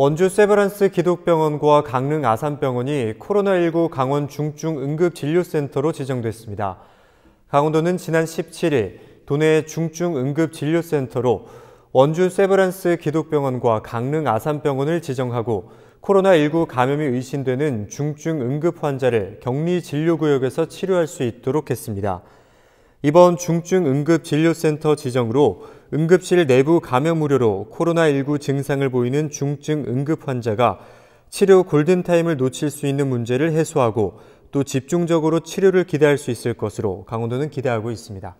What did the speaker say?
원주 세브란스 기독병원과 강릉 아산병원이 코로나19 강원 중증 응급진료센터로 지정됐습니다. 강원도는 지난 17일 도내 중증 응급진료센터로 원주 세브란스 기독병원과 강릉 아산병원을 지정하고 코로나19 감염이 의심되는 중증 응급 환자를 격리 진료구역에서 치료할 수 있도록 했습니다. 이번 중증응급진료센터 지정으로 응급실 내부 감염 우려로 코로나19 증상을 보이는 중증 응급 환자가 치료 골든타임을 놓칠 수 있는 문제를 해소하고 또 집중적으로 치료를 기대할 수 있을 것으로 강원도는 기대하고 있습니다.